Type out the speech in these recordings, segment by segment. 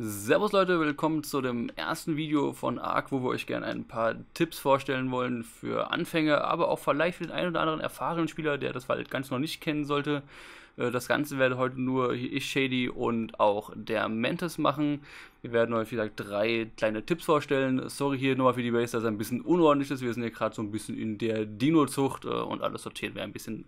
Servus Leute, willkommen zu dem ersten Video von ARK, wo wir euch gerne ein paar Tipps vorstellen wollen für Anfänger, aber auch vielleicht für den einen oder anderen erfahrenen Spieler, der das Wald halt ganz noch nicht kennen sollte. Äh, das Ganze werde heute nur ich, Shady und auch der Mantis machen. Wir werden euch, wie gesagt, drei kleine Tipps vorstellen. Sorry hier nochmal für die Base, dass es ein bisschen unordentlich ist. Wir sind hier gerade so ein bisschen in der Dino-Zucht äh, und alles sortiert wäre ein bisschen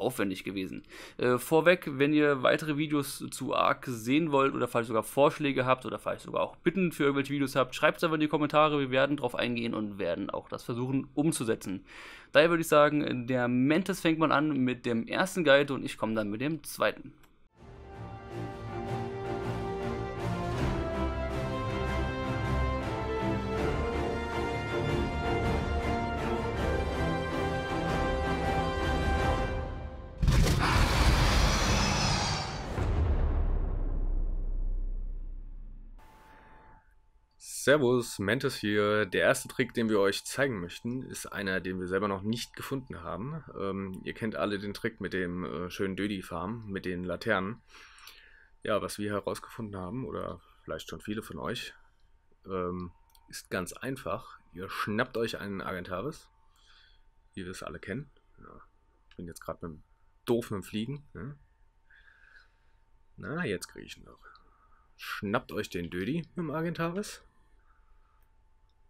aufwendig gewesen. Äh, vorweg, wenn ihr weitere Videos zu ARK sehen wollt oder vielleicht sogar Vorschläge habt oder vielleicht sogar auch Bitten für irgendwelche Videos habt, schreibt es einfach in die Kommentare. Wir werden darauf eingehen und werden auch das versuchen umzusetzen. Daher würde ich sagen, der Mentes fängt man an mit dem ersten Guide und ich komme dann mit dem zweiten. Servus, Mentes hier. Der erste Trick, den wir euch zeigen möchten, ist einer, den wir selber noch nicht gefunden haben. Ähm, ihr kennt alle den Trick mit dem äh, schönen Dödi-Farm, mit den Laternen. Ja, was wir herausgefunden haben, oder vielleicht schon viele von euch, ähm, ist ganz einfach. Ihr schnappt euch einen Argentavis, wie wir es alle kennen. Ja, ich bin jetzt gerade doof mit dem Fliegen. Ne? Na, jetzt kriege ich ihn noch. Schnappt euch den Dödi mit dem Argentavis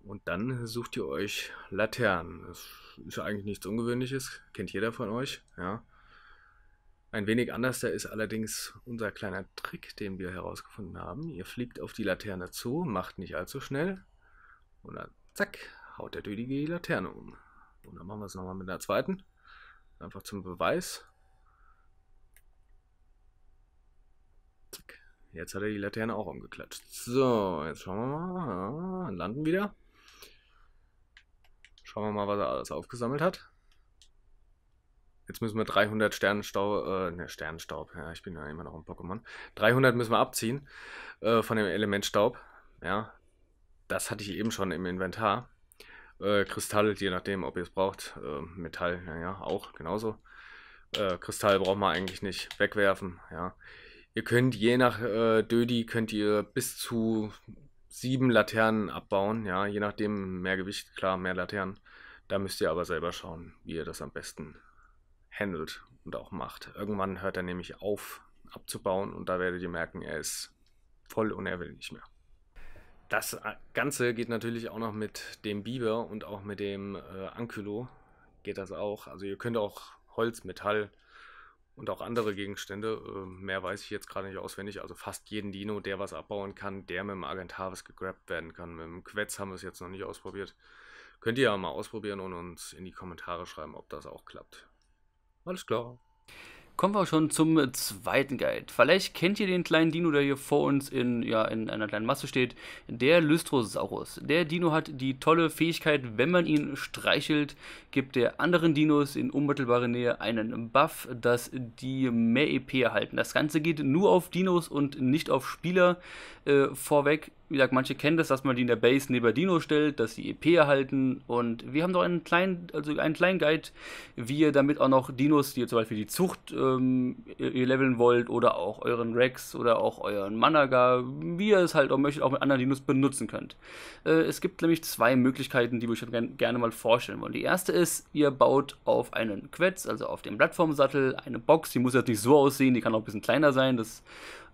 und dann sucht ihr euch Laternen. Das ist eigentlich nichts Ungewöhnliches, kennt jeder von euch. Ja. Ein wenig anders da ist allerdings unser kleiner Trick, den wir herausgefunden haben. Ihr fliegt auf die Laterne zu, macht nicht allzu schnell und dann zack, haut der Dödige die Laterne um. Und dann machen wir es nochmal mit einer zweiten. Einfach zum Beweis. Zack. Jetzt hat er die Laterne auch umgeklatscht. So, jetzt schauen wir mal. Ja, ah, landen wieder. Schauen wir mal, was er alles aufgesammelt hat. Jetzt müssen wir 300 Sternenstaub, äh, ne, Sternenstaub, ja, ich bin ja immer noch ein Pokémon. 300 müssen wir abziehen äh, von dem Elementstaub, ja. Das hatte ich eben schon im Inventar. Äh, Kristall, je nachdem, ob ihr es braucht. Äh, Metall, naja, auch genauso. Äh, Kristall braucht man eigentlich nicht wegwerfen, ja. Ihr könnt je nach äh, Dödi, könnt ihr bis zu sieben Laternen abbauen, ja, je nachdem mehr Gewicht, klar, mehr Laternen. Da müsst ihr aber selber schauen, wie ihr das am besten handelt und auch macht. Irgendwann hört er nämlich auf abzubauen und da werdet ihr merken, er ist voll und er will nicht mehr. Das äh, Ganze geht natürlich auch noch mit dem Biber und auch mit dem äh, Ankylo geht das auch. Also ihr könnt auch Holz, Metall, und auch andere Gegenstände. Ähm, mehr weiß ich jetzt gerade nicht auswendig. Also fast jeden Dino, der was abbauen kann, der mit dem Argentavis gegrabt werden kann. Mit dem Quetz haben wir es jetzt noch nicht ausprobiert. Könnt ihr ja mal ausprobieren und uns in die Kommentare schreiben, ob das auch klappt. Alles klar. Kommen wir auch schon zum zweiten Guide. Vielleicht kennt ihr den kleinen Dino, der hier vor uns in, ja, in einer kleinen Masse steht. Der Lystrosaurus. Der Dino hat die tolle Fähigkeit, wenn man ihn streichelt, gibt der anderen Dinos in unmittelbarer Nähe einen Buff, dass die mehr EP erhalten. Das Ganze geht nur auf Dinos und nicht auf Spieler äh, vorweg. Wie gesagt, manche kennen das, dass man die in der Base neben Dino stellt, dass die EP erhalten. Und wir haben doch einen kleinen, also einen kleinen Guide, wie ihr damit auch noch Dinos, die ihr zum Beispiel die Zucht ähm, ihr leveln wollt, oder auch euren Rex oder auch euren Managa, wie ihr es halt auch möchtet, auch mit anderen Dinos benutzen könnt. Äh, es gibt nämlich zwei Möglichkeiten, die wir euch gern, gerne mal vorstellen wollen. Die erste ist, ihr baut auf einen Quetz, also auf dem Plattformsattel, eine Box. Die muss jetzt nicht so aussehen, die kann auch ein bisschen kleiner sein. Das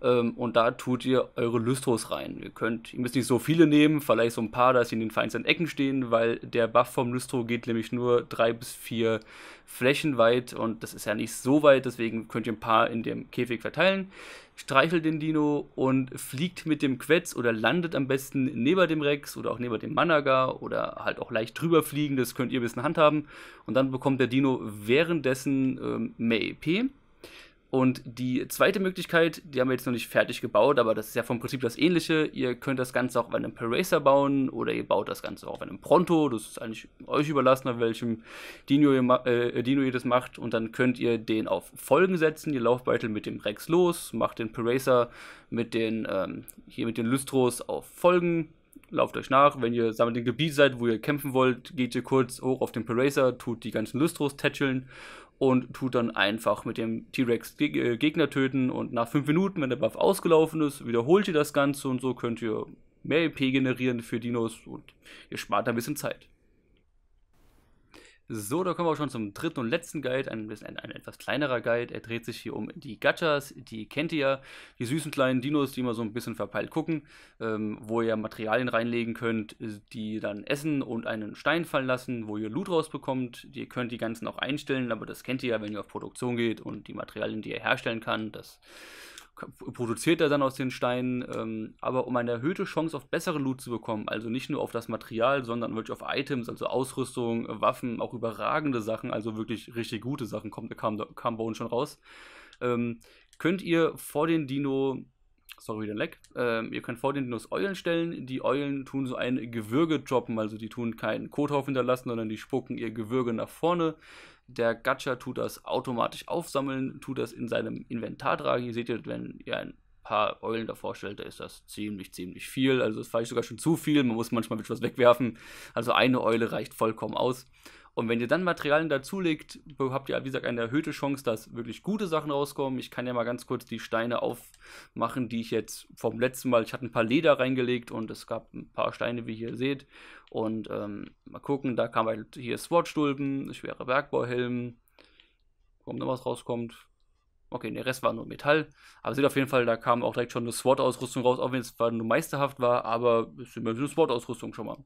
ähm, und da tut ihr eure Lystros rein. Ihr könnt, ihr müsst nicht so viele nehmen, vielleicht so ein paar, dass sie in den feinsten Ecken stehen, weil der Buff vom Lystro geht nämlich nur drei bis vier Flächen weit und das ist ja nicht so weit, deswegen könnt ihr ein paar in dem Käfig verteilen. Streichelt den Dino und fliegt mit dem Quetz oder landet am besten neben dem Rex oder auch neben dem Managa oder halt auch leicht drüber fliegen, das könnt ihr ein bisschen handhaben. Und dann bekommt der Dino währenddessen ähm, mehr EP und die zweite Möglichkeit, die haben wir jetzt noch nicht fertig gebaut, aber das ist ja vom Prinzip das ähnliche. Ihr könnt das Ganze auch auf einem Paracer bauen oder ihr baut das Ganze auch auf einem Pronto. Das ist eigentlich euch überlassen, auf welchem Dino ihr, äh, Dino ihr das macht. Und dann könnt ihr den auf Folgen setzen. Ihr lauft Beitel mit dem Rex los, macht den Paracer mit den, ähm, hier mit den Lystros auf Folgen, lauft euch nach. Wenn ihr sammelt im Gebiet seid, wo ihr kämpfen wollt, geht ihr kurz hoch auf den Paracer, tut die ganzen Lystros tätscheln und tut dann einfach mit dem T-Rex äh, Gegner töten und nach 5 Minuten, wenn der Buff ausgelaufen ist, wiederholt ihr das Ganze und so könnt ihr mehr EP generieren für Dinos und ihr spart ein bisschen Zeit. So, da kommen wir auch schon zum dritten und letzten Guide, ein, ein, ein, etwas kleinerer Guide. Er dreht sich hier um die Gachas, die kennt ihr ja, die süßen kleinen Dinos, die immer so ein bisschen verpeilt gucken, ähm, wo ihr Materialien reinlegen könnt, äh, die dann essen und einen Stein fallen lassen, wo ihr Loot rausbekommt. Ihr könnt die ganzen auch einstellen, aber das kennt ihr ja, wenn ihr auf Produktion geht und die Materialien, die ihr herstellen kann, das produziert er dann aus den Steinen, ähm, aber um eine erhöhte Chance auf bessere Loot zu bekommen, also nicht nur auf das Material, sondern wirklich auf Items, also Ausrüstung, Waffen, auch überragende Sachen, also wirklich richtig gute Sachen, kommt, kam, kam Bone schon raus, ähm, könnt ihr vor den Dino sorry, der Leck. Ähm, ihr könnt vor den Dinos Eulen stellen. Die Eulen tun so ein Gewürge droppen, also die tun keinen Kothaufen hinterlassen, sondern die spucken ihr Gewürge nach vorne. Der Gacha tut das automatisch aufsammeln, tut das in seinem Inventar tragen. Ihr seht ihr, wenn ihr ein paar Eulen davor stellt, da ist das ziemlich, ziemlich viel. Also das ist vielleicht sogar schon zu viel. Man muss manchmal etwas wegwerfen. Also eine Eule reicht vollkommen aus. Und wenn ihr dann Materialien dazulegt, habt ihr, wie gesagt, eine erhöhte Chance, dass wirklich gute Sachen rauskommen. Ich kann ja mal ganz kurz die Steine aufmachen, die ich jetzt vom letzten Mal, ich hatte ein paar Leder reingelegt und es gab ein paar Steine, wie ihr seht. Und ähm, mal gucken, da kam halt hier Swordstulpen, schwere Bergbauhelm, warum noch was rauskommt. Okay, der Rest war nur Metall. Aber seht auf jeden Fall, da kam auch direkt schon eine sword ausrüstung raus, auch wenn es nur meisterhaft war, aber es ist immer eine sword ausrüstung schon mal.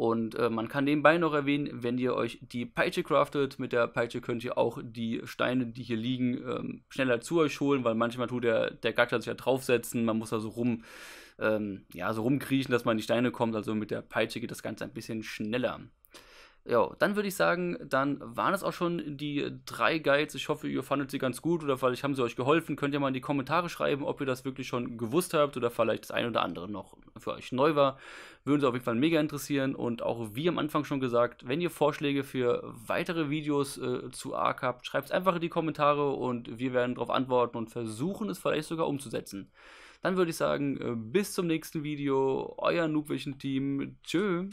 Und äh, man kann nebenbei noch erwähnen, wenn ihr euch die Peitsche craftet, mit der Peitsche könnt ihr auch die Steine, die hier liegen, ähm, schneller zu euch holen, weil manchmal tut der, der Charakter sich ja draufsetzen, man muss da so rum, ähm, ja, so rumkriechen, dass man in die Steine kommt. Also mit der Peitsche geht das Ganze ein bisschen schneller. Ja, dann würde ich sagen, dann waren es auch schon die drei Guides. Ich hoffe, ihr fandet sie ganz gut oder vielleicht haben sie euch geholfen. Könnt ihr mal in die Kommentare schreiben, ob ihr das wirklich schon gewusst habt oder vielleicht das ein oder andere noch für euch neu war. Würden sie auf jeden Fall mega interessieren. Und auch wie am Anfang schon gesagt, wenn ihr Vorschläge für weitere Videos äh, zu ARK habt, schreibt es einfach in die Kommentare und wir werden darauf antworten und versuchen es vielleicht sogar umzusetzen. Dann würde ich sagen, äh, bis zum nächsten Video. Euer Noobvision Team. Tschö.